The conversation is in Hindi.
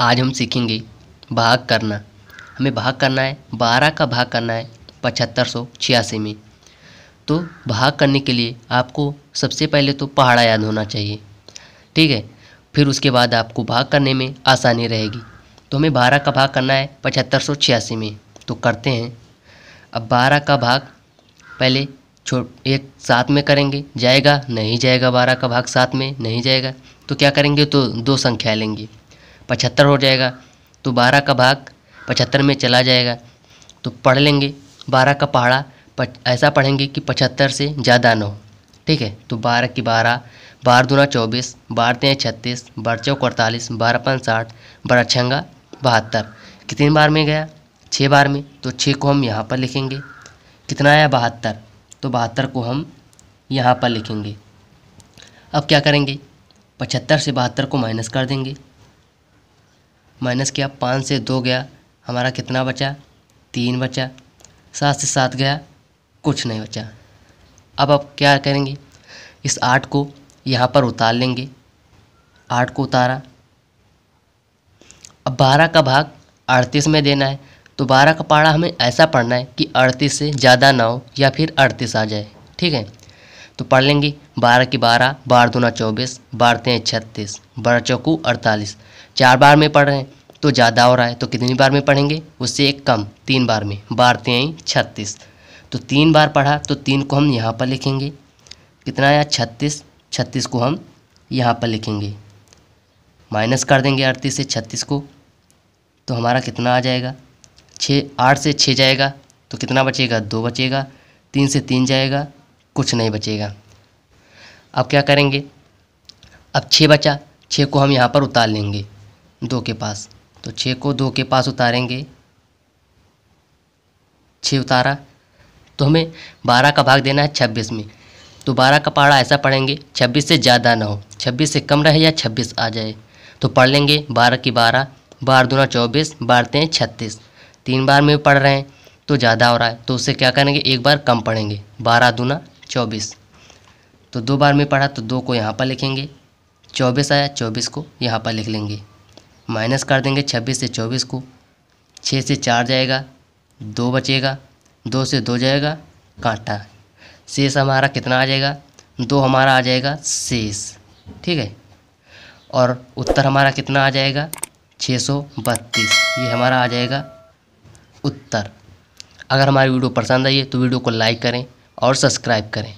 आज हम सीखेंगे भाग करना हमें भाग करना है बारह का भाग करना है पचहत्तर सौ छियासी में तो भाग करने के लिए आपको सबसे पहले तो पहाड़ा याद होना चाहिए ठीक है फिर उसके बाद आपको भाग करने में आसानी रहेगी तो हमें बारह का भाग करना है पचहत्तर सौ छियासी में तो करते हैं अब बारह का भाग पहले छो एक साथ में करेंगे जाएगा नहीं जाएगा बारह का भाग साथ में नहीं जाएगा तो क्या करेंगे तो दो संख्या लेंगे पचहत्तर हो जाएगा तो बारह का भाग पचहत्तर में चला जाएगा तो पढ़ लेंगे बारह का पहाड़ा ऐसा पढ़ेंगे कि पचहत्तर से ज़्यादा न हो ठीक है तो बारह की बारह बारह दूना चौबीस बारह तेरह छत्तीस बारह चौक अड़तालीस बारह पाँच साठ बारह छंगा बहत्तर कितनी बार में गया छः बार में तो छः को हम यहाँ पर लिखेंगे कितना आया बहत्तर तो बहत्तर को हम यहाँ पर लिखेंगे अब क्या करेंगे पचहत्तर से बहत्तर को माइनस कर देंगे माइनस किया पाँच से दो गया हमारा कितना बचा तीन बचा सात से सात गया कुछ नहीं बचा अब आप क्या करेंगे इस आठ को यहाँ पर उतार लेंगे आठ को उतारा अब बारह का भाग अड़तीस में देना है तो बारह का पारा हमें ऐसा पढ़ना है कि अड़तीस से ज़्यादा ना हो या फिर अड़तीस आ जाए ठीक है तो पढ़ लेंगे बारह की बारह बारह दूना चौबीस बारह तेईस छत्तीस बारह चौकू अड़तालीस चार बार में पढ़ रहे हैं तो ज़्यादा हो रहा है तो कितनी बार में पढ़ेंगे उससे एक कम तीन बार में बार तेई तो छत्तीस तो तीन बार पढ़ा तो तीन को हम यहाँ पर लिखेंगे कितना आया छत्तीस छत्तीस को हम यहाँ पर लिखेंगे माइनस कर देंगे अड़तीस से छत्तीस को तो हमारा कितना आ जाएगा छः आठ से छः जाएगा तो कितना बचेगा दो बचेगा तीन से तीन जाएगा कुछ नहीं बचेगा अब क्या करेंगे अब छः बचा छः को हम यहाँ पर उतार लेंगे दो के पास तो छः को दो के पास उतारेंगे छः उतारा तो हमें बारह का भाग देना है छब्बीस में तो बारह का पहाड़ा ऐसा पढ़ेंगे छब्बीस से ज़्यादा ना हो छब्बीस से कम रहे या छब्बीस आ जाए तो पढ़ लेंगे बारह की बारह बारह दूना चौबीस बारते हैं छत्तीस तीन बार में पढ़ रहे हैं तो ज़्यादा हो रहा है तो उससे क्या करेंगे एक बार कम पढ़ेंगे बारह दूना चौबीस तो दो बार में पढ़ा तो दो को यहाँ पर लिखेंगे चौबीस आया चौबीस को यहाँ पर लिख लेंगे माइनस कर देंगे छब्बीस से चौबीस को छः से चार जाएगा दो बचेगा दो से दो जाएगा कांटा शेष हमारा कितना आ जाएगा दो हमारा आ जाएगा शेष ठीक है और उत्तर हमारा कितना आ जाएगा छः सौ बत्तीस ये हमारा आ जाएगा उत्तर अगर हमारी वीडियो पसंद आई है तो वीडियो को लाइक करें और सब्सक्राइब करें